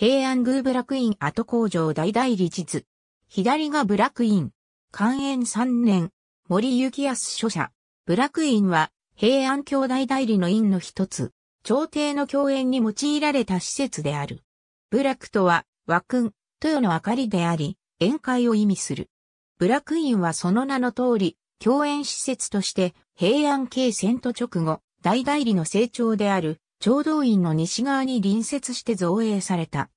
平安宮ブラックイン後工場大大理実。左がブラックイン。寛延三年、森幸康書者。ブラックインは、平安京大代理の院の一つ、朝廷の共演に用いられた施設である。ブラックとは、和君、豊の明かりであり、宴会を意味する。ブラックインはその名の通り、共演施設として、平安京戦と直後、大代理の成長である、長道院の西側に隣接して造営された。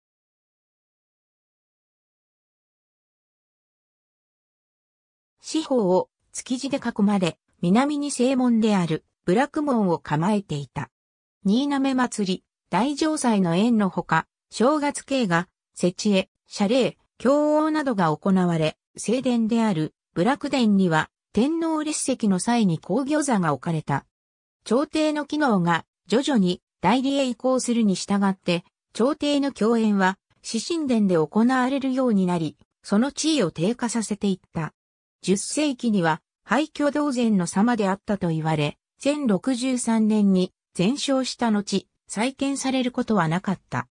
四方を築地で囲まれ、南に正門であるブラック門を構えていた。新滑祭り、大城祭の縁のほか、正月系が、設置へ、謝礼、教王などが行われ、正殿である部落殿には、天皇列席の際に工業座が置かれた。朝廷の機能が徐々に代理へ移行するに従って、朝廷の共演は、死神殿で行われるようになり、その地位を低下させていった。10世紀には廃墟同然の様であったと言われ、1063年に全焼した後、再建されることはなかった。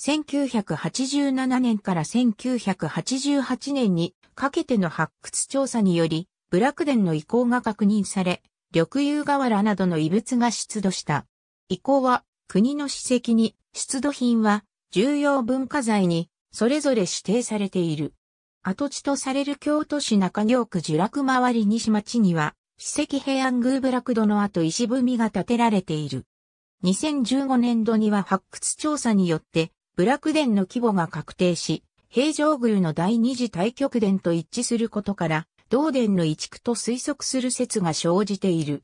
1987年から1988年にかけての発掘調査により、ブラクデンの遺構が確認され、緑油瓦などの遺物が出土した。遺構は国の史跡に出土品は重要文化財にそれぞれ指定されている。跡地とされる京都市中京区樹楽周り西町には、史跡平安宮部落戸の跡石踏みが建てられている。2015年度には発掘調査によって、部落殿の規模が確定し、平城宮の第二次大極殿と一致することから、同殿の移築と推測する説が生じている。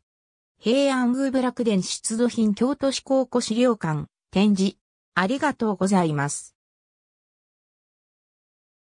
平安宮部落殿出土品京都市考古資料館、展示、ありがとうございます。